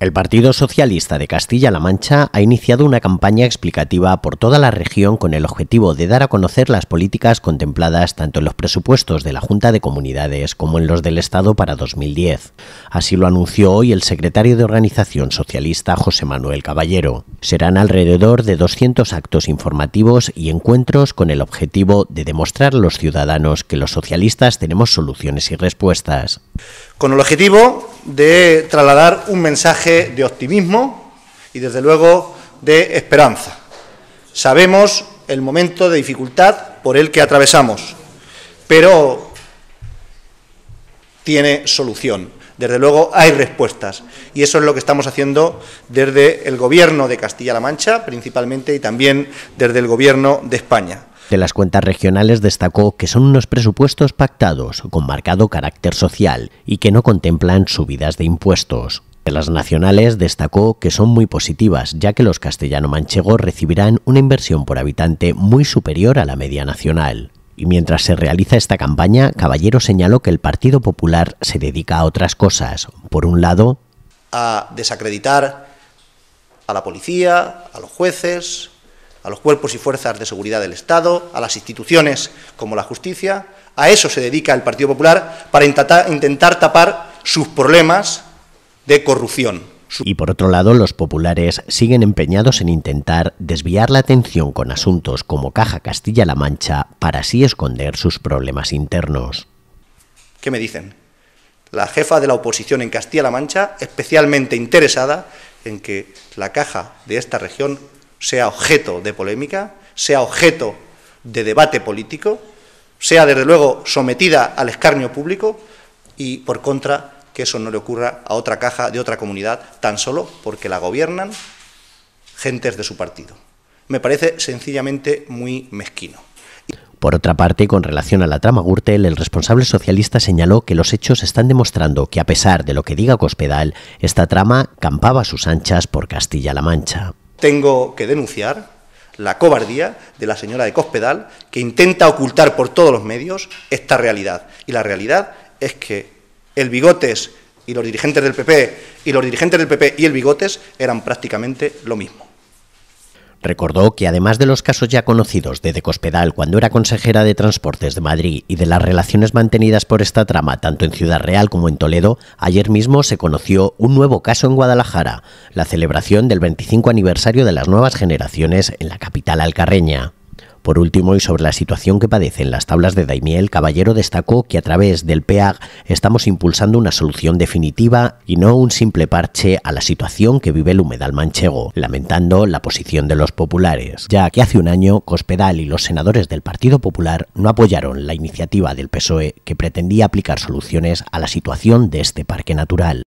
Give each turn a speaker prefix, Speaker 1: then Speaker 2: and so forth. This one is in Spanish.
Speaker 1: El Partido Socialista de Castilla-La Mancha ha iniciado una campaña explicativa por toda la región con el objetivo de dar a conocer las políticas contempladas tanto en los presupuestos de la Junta de Comunidades como en los del Estado para 2010. Así lo anunció hoy el secretario de Organización Socialista José Manuel Caballero. Serán alrededor de 200 actos informativos y encuentros con el objetivo de demostrar a los ciudadanos que los socialistas tenemos soluciones y respuestas.
Speaker 2: Con el objetivo de trasladar un mensaje de optimismo y, desde luego, de esperanza. Sabemos el momento de dificultad por el que atravesamos, pero tiene solución. Desde luego hay respuestas y eso es lo que estamos haciendo desde el Gobierno de Castilla-La Mancha principalmente y también desde el Gobierno de España
Speaker 1: de las cuentas regionales destacó que son unos presupuestos pactados con marcado carácter social y que no contemplan subidas de impuestos. De las nacionales destacó que son muy positivas, ya que los castellano-manchegos recibirán una inversión por habitante muy superior a la media nacional. Y mientras se realiza esta campaña, Caballero señaló que el Partido Popular se dedica a otras cosas. Por un lado,
Speaker 2: a desacreditar a la policía, a los jueces, a los cuerpos y fuerzas de seguridad del Estado, a las instituciones como la justicia. A eso se dedica el Partido Popular para intentar tapar sus problemas de corrupción.
Speaker 1: Y por otro lado, los populares siguen empeñados en intentar desviar la atención con asuntos como Caja Castilla-La Mancha para así esconder sus problemas internos.
Speaker 2: ¿Qué me dicen? La jefa de la oposición en Castilla-La Mancha, especialmente interesada en que la caja de esta región sea objeto de polémica, sea objeto de debate político, sea desde luego sometida al escarnio público y por contra que eso no le ocurra a otra caja de otra comunidad tan solo porque la gobiernan gentes de su partido. Me parece sencillamente muy mezquino.
Speaker 1: Por otra parte, con relación a la trama Gürtel, el responsable socialista señaló que los hechos están demostrando que, a pesar de lo que diga Cospedal, esta trama campaba sus anchas por Castilla-La Mancha.
Speaker 2: Tengo que denunciar la cobardía de la señora de Cospedal, que intenta ocultar por todos los medios esta realidad. Y la realidad es que el Bigotes y los dirigentes del PP y los dirigentes del PP y el Bigotes eran prácticamente lo mismo.
Speaker 1: Recordó que además de los casos ya conocidos de Cospedal cuando era consejera de Transportes de Madrid y de las relaciones mantenidas por esta trama tanto en Ciudad Real como en Toledo, ayer mismo se conoció un nuevo caso en Guadalajara, la celebración del 25 aniversario de las nuevas generaciones en la capital alcarreña. Por último, y sobre la situación que padecen las tablas de Daimiel, Caballero destacó que a través del PEAG estamos impulsando una solución definitiva y no un simple parche a la situación que vive el humedal manchego, lamentando la posición de los populares, ya que hace un año Cospedal y los senadores del Partido Popular no apoyaron la iniciativa del PSOE que pretendía aplicar soluciones a la situación de este parque natural.